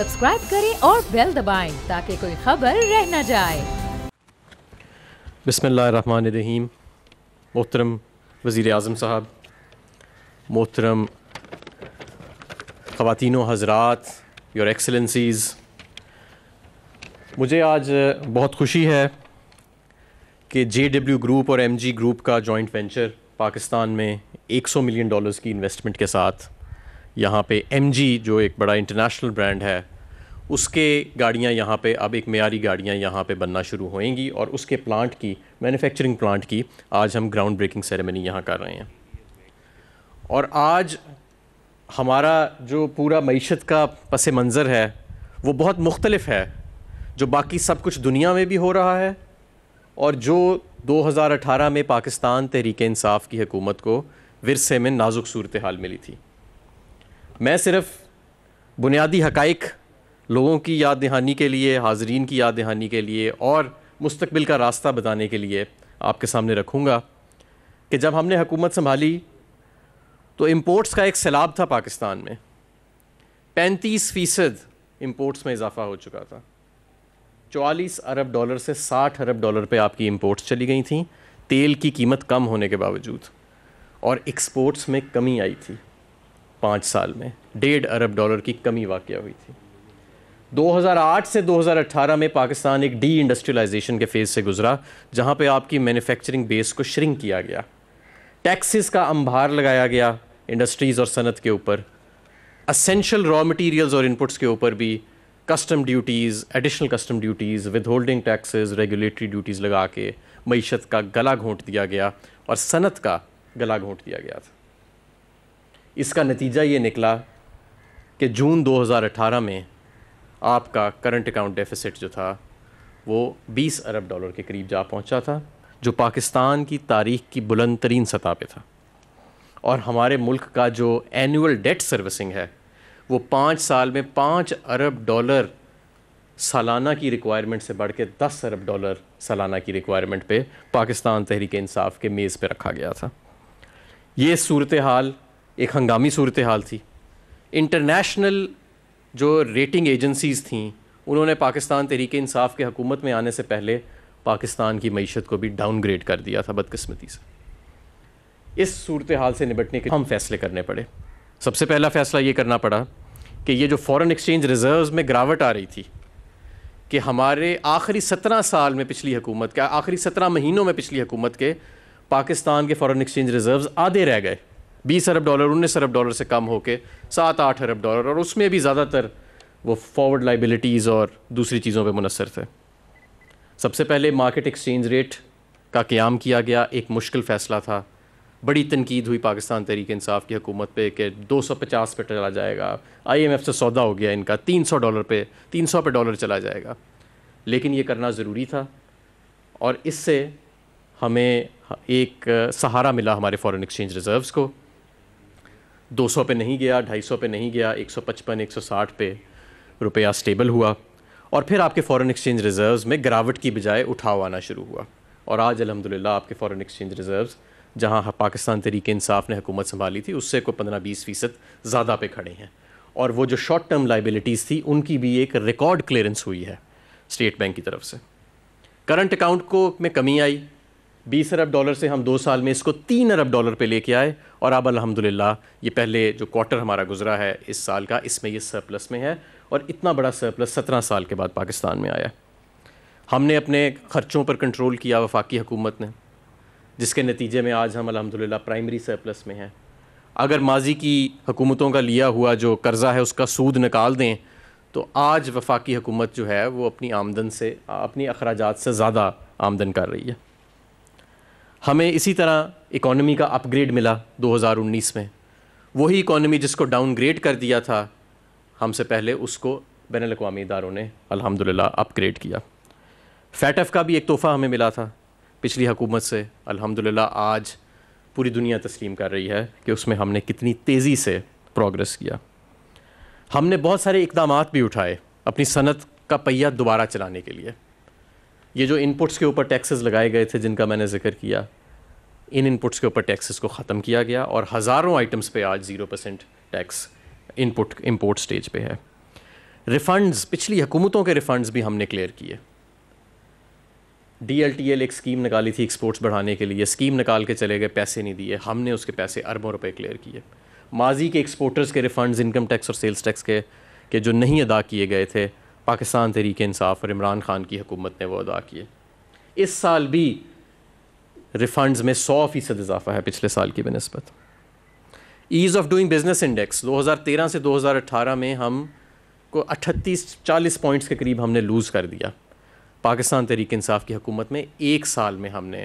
subscribe करें और bell दबाएं ताकि कोई खबर रह न जाए बिसमीम मोहतरम वज़ीर आज़म साहब मोहतरम ख़वान हजरात योर एक्सलेंसीज़ मुझे आज बहुत खुशी है कि जे डब्ल्यू ग्रुप और एम जी ग्रुप का जॉइंट वेंचर पाकिस्तान में 100 मिलियन डॉलर्स की इन्वेस्टमेंट के साथ यहाँ पे एम जो एक बड़ा इंटरनेशनल ब्रांड है उसके गाड़ियाँ यहाँ पे अब एक मैारी गाड़ियाँ यहाँ पे बनना शुरू होएंगी और उसके प्लांट की मैन्युफैक्चरिंग प्लांट की आज हम ग्राउंड ब्रेकिंग सेरेमनी यहाँ कर रहे हैं और आज हमारा जो पूरा मीशत का पस मंज़र है वो बहुत मुख्तलफ है जो बाकी सब कुछ दुनिया में भी हो रहा है और जो 2018 में पाकिस्तान तहरीक इंसाफ की हुकूमत को विरसे में नाजुक सूरत हाल मिली थी मैं सिर्फ बुनियादी हकाइक लोगों की याद दहानी के लिए हाजरीन की याद दहानी के लिए और मुस्तबिल का रास्ता बताने के लिए आपके सामने रखूँगा कि जब हमने हकूमत संभाली तो इम्पोर्ट्स का एक सैलाब था पाकिस्तान में पैंतीस फ़ीसद इम्पोर्ट्स में इजाफा हो चुका था चवालीस अरब डॉलर से साठ अरब डॉलर पे आपकी इम्पोर्ट्स चली गई थी तेल की कीमत कम होने के बावजूद और एक्सपोर्ट्स में कमी आई थी पाँच साल में डेढ़ अरब डॉलर की कमी वाक़ हुई थी 2008 से 2018 में पाकिस्तान एक डी इंडस्ट्रियलाइजेशन के फेज़ से गुजरा जहां पे आपकी मैन्युफैक्चरिंग बेस को श्रिंक किया गया टैक्सेस का अंबार लगाया गया इंडस्ट्रीज़ और सनत के ऊपर असेंशल रॉ मटेरियल्स और इनपुट्स के ऊपर भी custom duties additional custom duties withholding taxes regulatory duties लगा के मीशत का गला घोंट दिया गया और सनत का गला घोंट दिया गया था इसका नतीजा ये निकला कि जून 2018 में आपका करंट अकाउंट डेफिसिट जो था वो 20 अरब डॉलर के करीब जा पहुंचा था जो पाकिस्तान की तारीख की बुलंद तरीन सतह पर था और हमारे मुल्क का जो एनुअल डेट सर्विसिंग है वो पाँच साल में पाँच अरब डॉलर सालाना की रिक्वायरमेंट से बढ़ के दस अरब डॉलर सालाना की रिक्वायरमेंट पे पाकिस्तान तहरीक इंसाफ के मेज़ पे रखा गया था ये सूरत हाल एक हंगामी सूरत हाल थी इंटरनेशनल जो रेटिंग एजेंसीज़ थी उन्होंने पाकिस्तान तरीके इंसाफ के हकूमत में आने से पहले पाकिस्तान की मीशत को भी डाउनग्रेड कर दिया था बदकस्मती से इस सूरत हाल से निपटने के हम फैसले करने पड़े सबसे पहला फ़ैसला ये करना पड़ा कि ये जो फ़ॉरेन एक्सचेंज रिज़र्व्स में गिरावट आ रही थी कि हमारे आखिरी सत्रह साल में पिछली हुकूमत के आखिरी सत्रह महीनों में पिछली हुकूमत के पाकिस्तान के फ़ॉरेन एक्सचेंज रिज़र्व्स आधे रह गए बीस अरब डॉलर उन्नीस अरब डॉलर से कम होके सात आठ अरब डॉलर और उसमें भी ज़्यादातर वो फॉरवर्ड लाइबिलिटीज़ और दूसरी चीज़ों पर मुनसर थे सबसे पहले मार्केट एक्सचेंज रेट का क्याम किया गया एक मुश्किल फ़ैसला था बड़ी तनकीद हुई पाकिस्तान तहरीक इंसाफ की हकूमत पे कि 250 पे चला जाएगा आईएमएफ से सौदा हो गया इनका 300 डॉलर पे 300 पे डॉलर चला जाएगा लेकिन ये करना ज़रूरी था और इससे हमें एक सहारा मिला हमारे फॉरेन एक्सचेंज रिज़र्व्स को 200 पे नहीं गया 250 पे नहीं गया 155 160 पे रुपया स्टेबल हुआ और फिर आपके फॉरेन एक्सचेंज रिजर्व्स में गिरावट की बजाय उठाव आना शुरू हुआ और आज अलहमदिल्ला आपके फॉरेन एक्सचेंज रिजर्व्स जहाँ पाकिस्तान तरीक इंसाफ ने हुकूमत संभाली थी उससे को पंद्रह बीस फ़ीसद ज़्यादा पे खड़े हैं और वो जो शॉर्ट टर्म लाइबिलिटीज़ थी उनकी भी एक रिकॉर्ड क्लियरेंस हुई है स्टेट बैंक की तरफ से करंट अकाउंट को में कमी आई बीस अरब डॉलर से हम दो साल में इसको तीन अरब डॉलर पे लेके आए और अब अल्हम्दुलिल्लाह ये पहले जो क्वार्टर हमारा गुजरा है इस साल का इसमें ये सरप्लस में है और इतना बड़ा सरप्लस सत्रह साल के बाद पाकिस्तान में आया हमने अपने खर्चों पर कंट्रोल किया वफाकी हुकूमत ने जिसके नतीजे में आज हम अलहमदिल्ला प्राइमरी सरप्लस में हैं अगर माजी की हुकूमतों का लिया हुआ जो कर्ज़ा है उसका सूद निकाल दें तो आज वफाकी हुकूमत जो है वो अपनी आमदन से अपनी अखराज से ज़्यादा आमदन कर रही है हमें इसी तरह इकोनॉमी का अपग्रेड मिला 2019 में वही इकोनॉमी जिसको डाउनग्रेड कर दिया था हमसे पहले उसको बैन अवी इदारों ने अल्हम्दुलिल्लाह अपग्रेड किया फैटफ का भी एक तोहफ़ा हमें मिला था पिछली हुकूमत से अल्हम्दुलिल्लाह आज पूरी दुनिया तस्लीम कर रही है कि उसमें हमने कितनी तेज़ी से प्रोग्रेस किया हमने बहुत सारे इकदाम भी उठाए अपनी सनत का पहिया दोबारा चलाने के लिए ये जो इनपुट्स के ऊपर टैक्सेस लगाए गए थे जिनका मैंने जिक्र किया इन इनपुट्स के ऊपर टैक्सेस को ख़त्म किया गया और हज़ारों आइटम्स पे आज zero percent tax input import stage पे है रिफ़ंड्स पिछली हुकूमतों के रिफ़ंड्स भी हमने क्लियर किए डी एल टी एल एक स्कीम निकाली थी एक्सपोर्ट्स बढ़ाने के लिए स्कीम निकाल के चले गए पैसे नहीं दिए हमने उसके पैसे अरबों रुपये क्लियर किए माजी के एक्सपोर्टर्स के रिफ़ंड्स इनकम टैक्स और सेल्स टैक्स के के जो नहीं अदा किए गए थे पाकिस्तान तहरीक इंसाफ और इमरान खान की हुकूमत ने वो अदा किए इस साल भी रिफंड्स में सौ फ़ीसद इजाफा है पिछले साल की बनस्बत ease of doing business index 2013 से 2018 में हम को 38 40 पॉइंट्स के करीब हमने लूज़ कर दिया पाकिस्तान तहरीक इंसाफ की हुकूमत में एक साल में हमने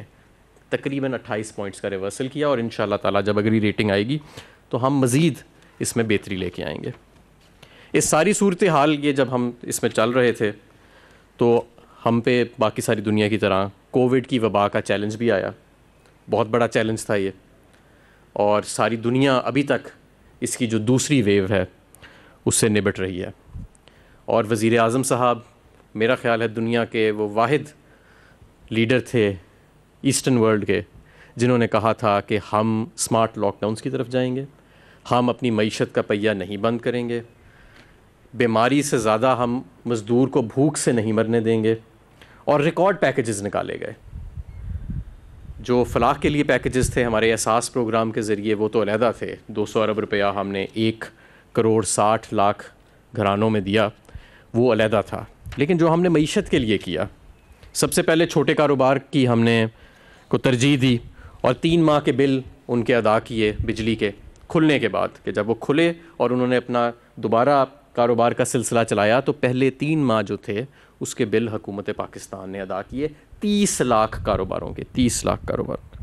तकरीबन 28 पॉइंट्स का रिवर्सल किया और इन शाह तब अगली रेटिंग आएगी तो हम मज़ीद इसमें बेहतरी लेके आएंगे इस सारी सूरत हाल ये जब हम इसमें चल रहे थे तो हम पे बाकी सारी दुनिया की तरह कोविड की वबा का चैलेंज भी आया बहुत बड़ा चैलेंज था ये और सारी दुनिया अभी तक इसकी जो दूसरी वेव है उससे निबट रही है और वज़ी अजम साहब मेरा ख़्याल है दुनिया के वो वाद लीडर थे ईस्टर्न वर्ल्ड के जिन्होंने कहा था कि हम स्मार्ट लॉकडाउन की तरफ जाएंगे हम अपनी मीशत का पहिया नहीं बंद करेंगे बीमारी से ज़्यादा हम मज़दूर को भूख से नहीं मरने देंगे और रिकॉर्ड पैकेजेस निकाले गए जो फलाह के लिए पैकेजेस थे हमारे एहसास प्रोग्राम के ज़रिए वो तो अलहदा थे 200 अरब रुपया हमने एक करोड़ साठ लाख घरानों में दिया वो अलहदा था लेकिन जो हमने मीशत के लिए किया सबसे पहले छोटे कारोबार की हमने को तरजीह दी और तीन माह के बिल उनके अदा किए बिजली के खुलने के बाद कि जब वो खुले और उन्होंने अपना दोबारा कारोबार का सिलसिला चलाया तो पहले तीन माह जो थे उसके बिल हकूमत पाकिस्तान ने अदा किए तीस लाख कारोबारों के तीस लाख कारोबार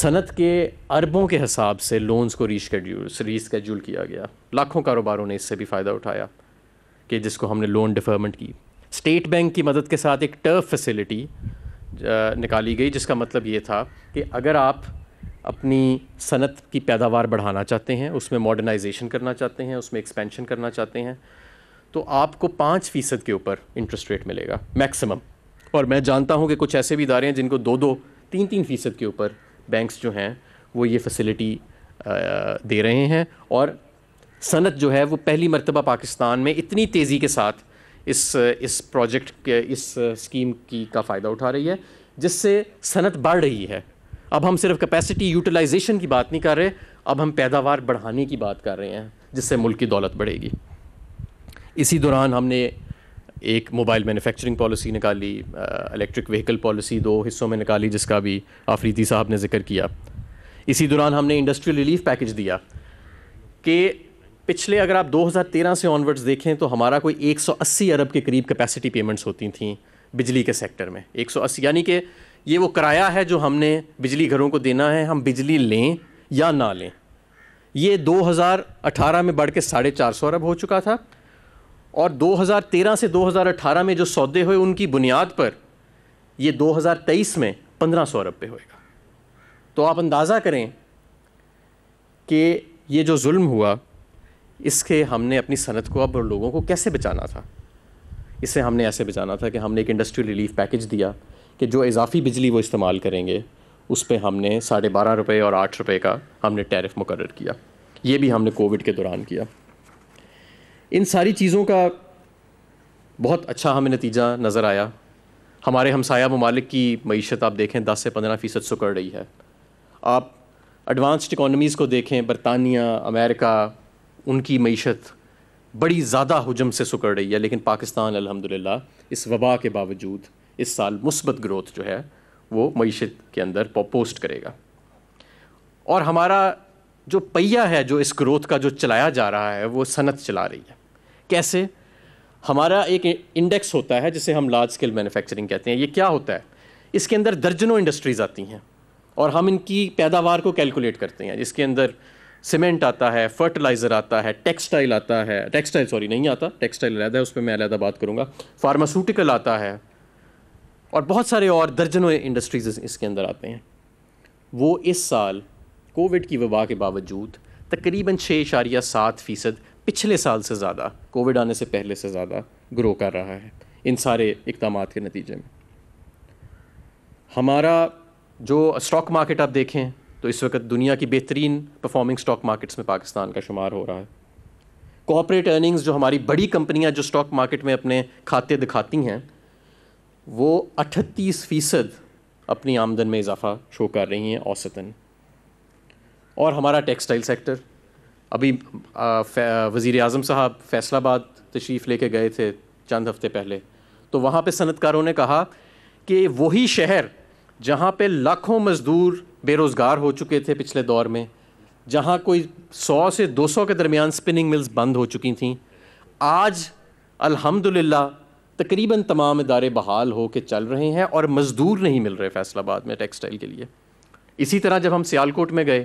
सनत के अरबों के हिसाब से लोन्स को रीशेड्यूल रीस्केड्यूल किया गया लाखों कारोबारों ने इससे भी फ़ायदा उठाया कि जिसको हमने लोन डिफर्मेंट की स्टेट बैंक की मदद के साथ एक टर्फ फैसिलिटी निकाली गई जिसका मतलब ये था कि अगर आप अपनी सनत की पैदावार बढ़ाना चाहते हैं उसमें मॉडर्नाइजेशन करना चाहते हैं उसमें एक्सपेंशन करना चाहते हैं तो आपको पाँच फ़ीसद के ऊपर इंटरेस्ट रेट मिलेगा मैक्सिमम और मैं जानता हूँ कि कुछ ऐसे भी इदारे हैं जिनको दो दो तीन तीन फ़ीसद के ऊपर बैंक्स जो हैं वो ये फैसिलिटी दे रहे हैं और सनत जो है वो पहली मरतबा पाकिस्तान में इतनी तेज़ी के साथ इस इस प्रोजेक्ट के इस स्कीम की का फ़ायदा उठा रही है जिससे सनत बढ़ रही है अब हम सिर्फ कैपेसिटी यूटिलाइजेशन की बात नहीं कर रहे अब हम पैदावार बढ़ाने की बात कर रहे हैं जिससे मुल्क की दौलत बढ़ेगी इसी दौरान हमने एक मोबाइल मैन्युफैक्चरिंग पॉलिसी निकाली इलेक्ट्रिक व्हीकल पॉलिसी दो हिस्सों में निकाली जिसका भी आफरीदी साहब ने जिक्र किया इसी दौरान हमने इंडस्ट्रियल रिलीफ पैकेज दिया कि पिछले अगर आप 2013 से ऑनवर्ड्स देखें तो हमारा कोई 180 अरब के करीब कैपेसिटी पेमेंट्स होती थी बिजली के सेक्टर में 180 यानी कि ये वो किराया है जो हमने बिजली घरों को देना है हम बिजली लें या ना लें ये 2018 में बढ़ के साढ़े चार सौ अरब हो चुका था और 2013 से 2018 में जो सौदे हुए उनकी बुनियाद पर ये 2023 में पंद्रह सौ अरब पे होएगा तो आप अंदाज़ा करें कि ये जो जुल्म हुआ इसके हमने अपनी सनत को अब लोगों को कैसे बचाना था इसे हमने ऐसे बचाना था कि हमने एक इंडस्ट्रियल रिलीफ पैकेज दिया कि जो इजाफ़ी बिजली वो इस्तेमाल करेंगे उस पर हमने साढ़े बारह रुपये और आठ रुपये का हमने टैरिफ मुकर किया ये भी हमने कोविड के दौरान किया इन सारी चीज़ों का बहुत अच्छा हमें नतीजा नज़र आया हमारे हमसाया ममालिक की मीशत आप देखें दस से पंद्रह फ़ीसद सुकड़ रही है आप एडवांस्ड इकानमीज़ को देखें बरतानिया अमेरिका उनकी मीशत बड़ी ज़्यादा हजम से सुकड़ रही है लेकिन पाकिस्तान अलहमदिल्ला इस वबा के बावजूद इस साल मुस्बत ग्रोथ जो है वो मीशत के अंदर पोस्ट करेगा और हमारा जो पहिया है जो इस ग्रोथ का जो चलाया जा रहा है वो सनत चला रही है कैसे हमारा एक इंडेक्स होता है जिसे हम लार्ज स्केल मैन्युफैक्चरिंग कहते हैं ये क्या होता है इसके अंदर दर्जनों इंडस्ट्रीज़ आती हैं और हम इनकी पैदावार को कैलकुलेट करते हैं जिसके अंदर सीमेंट आता है फर्टिलाइज़र आता है टेक्सटाइल आता है टेक्सटाइल सॉरी नहीं आता टेक्सटाइल अलहदा है उस पर मैं अलहदा बात करूँगा फार्मास्यूटिकल आता है और बहुत सारे और दर्जनों इंडस्ट्रीज़ इसके अंदर आते हैं वो इस साल कोविड की वबा के बावजूद तकरीबन छः इशारिया सात फ़ीसद पिछले साल से ज़्यादा कोविड आने से पहले से ज़्यादा ग्रो कर रहा है इन सारे इकदाम के नतीजे में हमारा जो स्टॉक मार्केट आप देखें तो इस वक्त दुनिया की बेहतरीन परफॉर्मिंग स्टॉक मार्केट्स में पाकिस्तान का शुमार हो रहा है कॉपरेट अर्निंग्स जो हमारी बड़ी कंपनियां जो स्टॉक मार्केट में अपने खाते दिखाती हैं वो अठतीस फ़ीसद अपनी आमदन में इजाफ़ा शो कर रही हैं औसतन और हमारा टेक्सटाइल सेक्टर अभी वज़ी अजम साहब फैसलाबाद तशरीफ़ लेके गए थे चंद हफ़्ते पहले तो वहाँ पे सनतकारों ने कहा कि वही शहर जहाँ पे लाखों मज़दूर बेरोज़गार हो चुके थे पिछले दौर में जहाँ कोई 100 से 200 के दरमियान स्पिनिंग मिल्स बंद हो चुकी थी आज अल्हम्दुलिल्लाह तकरीबन तमाम इदारे बहाल हो के चल रहे हैं और मज़दूर नहीं मिल रहे फैसलाबाद में टेक्सटाइल के लिए इसी तरह जब हम सियालकोट में गए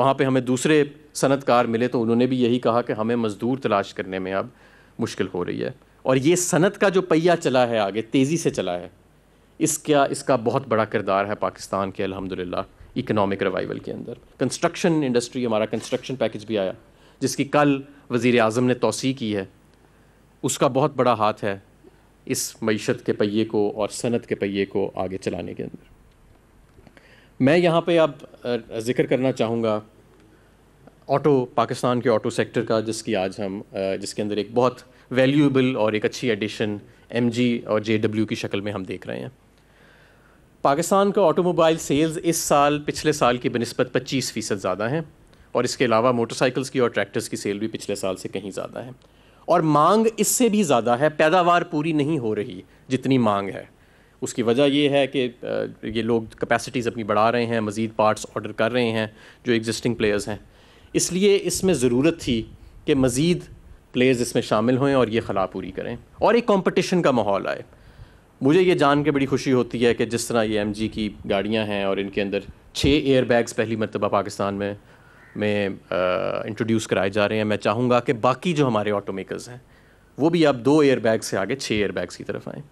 वहाँ पर हमें दूसरे सनतकार मिले तो उन्होंने भी यही कहा कि हमें मज़दूर तलाश करने में अब मुश्किल हो रही है और ये सनत का जो पहिया चला है आगे तेज़ी से चला है इसका इसका बहुत बड़ा किरदार है पाकिस्तान के अलहमदिल्ला इकनॉमिक रिवाइवल के अंदर कंस्ट्रक्शन इंडस्ट्री हमारा कंस्ट्रक्शन पैकेज भी आया जिसकी कल वज़ी अजम ने तोसी की है उसका बहुत बड़ा हाथ है इस मीशत के पहिए को और सनत के पहिए को आगे चलाने के अंदर मैं यहाँ पे अब ज़िक्र करना चाहूँगा ऑटो पाकिस्तान के ऑटो सेक्टर का जिसकी आज हम जिसके अंदर एक बहुत वैल्यूएबल और एक अच्छी एडिशन एम और जे की शक्ल में हम देख रहे हैं पाकिस्तान का ऑटोमोबाइल सेल्स इस साल पिछले साल की बनस्बत पच्चीस फ़ीसद ज़्यादा हैं और इसके अलावा मोटरसाइकिल्स की और ट्रैक्टर्स की सेल भी पिछले साल से कहीं ज़्यादा है और मांग इससे भी ज़्यादा है पैदावार पूरी नहीं हो रही जितनी मांग है उसकी वजह यह है कि ये लोग कैपेसिटीज़ अपनी बढ़ा रहे हैं मज़ीद पार्ट्स ऑर्डर कर रहे हैं जो एग्जिस्टिंग प्लेयर्स हैं इसलिए इसमें ज़रूरत थी कि मज़ीद प्लेयर्स इसमें शामिल हों और ये खला पूरी करें और एक कंपटीशन का माहौल आए मुझे ये जान के बड़ी खुशी होती है कि जिस तरह ये एम की गाड़ियाँ हैं और इनके अंदर छः एयर बैग्स पहली मरतबा पाकिस्तान में में इंट्रोड्यूस कराए जा रहे हैं मैं चाहूँगा कि बाकी जो हमारे ऑटो मेकर्स हैं वो भी अब दो एयर बैग से आगे छः एयर बैग्स की तरफ आएँ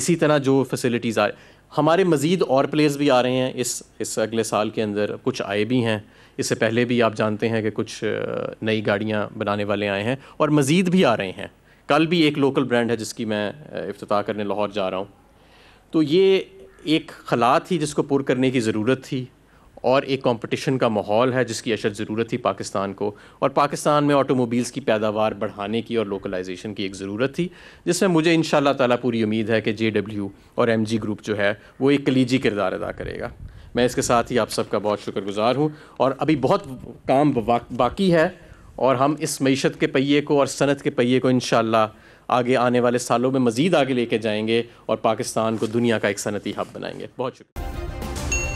इसी तरह जो फैसिलिटीज़ आ हमारे मज़ीद और प्लेयर्स भी आ रहे हैं इस इस अगले साल के अंदर कुछ आए भी हैं इससे पहले भी आप जानते हैं कि कुछ नई गाड़ियाँ बनाने वाले आए हैं और मज़ीद भी आ रहे हैं कल भी एक लोकल ब्रांड है जिसकी मैं अफ्ताह करने लाहौर जा रहा हूँ तो ये एक खला थी जिसको पुर करने की ज़रूरत थी और एक कंपटीशन का माहौल है जिसकी अशद ज़रूरत थी पाकिस्तान को और पाकिस्तान में ऑटोमोबाइल्स की पैदावार बढ़ाने की और लोकलाइजेशन की एक ज़रूरत थी जिसमें मुझे इन ताला पूरी उम्मीद है कि जे डब्ल्यू और एम जी ग्रुप जो है वो एक कलीजी किरदार अदा करेगा मैं इसके साथ ही आप सबका बहुत शुक्रगुजार हूँ और अभी बहुत काम बाकी है और हम इस मीशत के पहिए को और सनत के पहिए को इन आगे आने वाले सालों में मज़ीद आगे लेके जाएंगे और पाकिस्तान को दुनिया का एक सनती हब बनाएंगे बहुत शुक्रिया